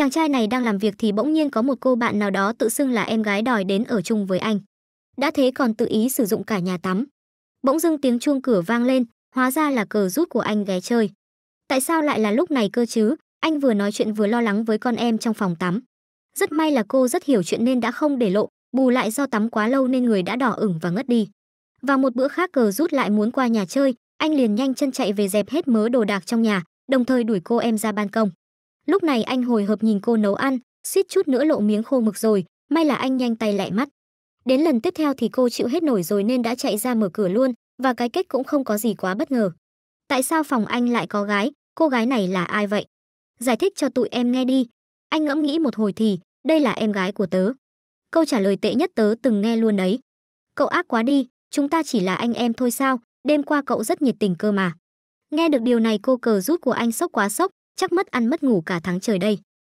Chàng trai này đang làm việc thì bỗng nhiên có một cô bạn nào đó tự xưng là em gái đòi đến ở chung với anh. Đã thế còn tự ý sử dụng cả nhà tắm. Bỗng dưng tiếng chuông cửa vang lên, hóa ra là cờ rút của anh ghé chơi. Tại sao lại là lúc này cơ chứ? Anh vừa nói chuyện vừa lo lắng với con em trong phòng tắm. Rất may là cô rất hiểu chuyện nên đã không để lộ, bù lại do tắm quá lâu nên người đã đỏ ửng và ngất đi. Vào một bữa khác cờ rút lại muốn qua nhà chơi, anh liền nhanh chân chạy về dẹp hết mớ đồ đạc trong nhà, đồng thời đuổi cô em ra ban công. Lúc này anh hồi hộp nhìn cô nấu ăn, suýt chút nữa lộ miếng khô mực rồi, may là anh nhanh tay lẹ mắt. Đến lần tiếp theo thì cô chịu hết nổi rồi nên đã chạy ra mở cửa luôn, và cái kết cũng không có gì quá bất ngờ. Tại sao phòng anh lại có gái, cô gái này là ai vậy? Giải thích cho tụi em nghe đi. Anh ngẫm nghĩ một hồi thì, đây là em gái của tớ. Câu trả lời tệ nhất tớ từng nghe luôn đấy. Cậu ác quá đi, chúng ta chỉ là anh em thôi sao, đêm qua cậu rất nhiệt tình cơ mà. Nghe được điều này cô cờ rút của anh sốc quá sốc, chắc mất ăn mất ngủ cả tháng trời đây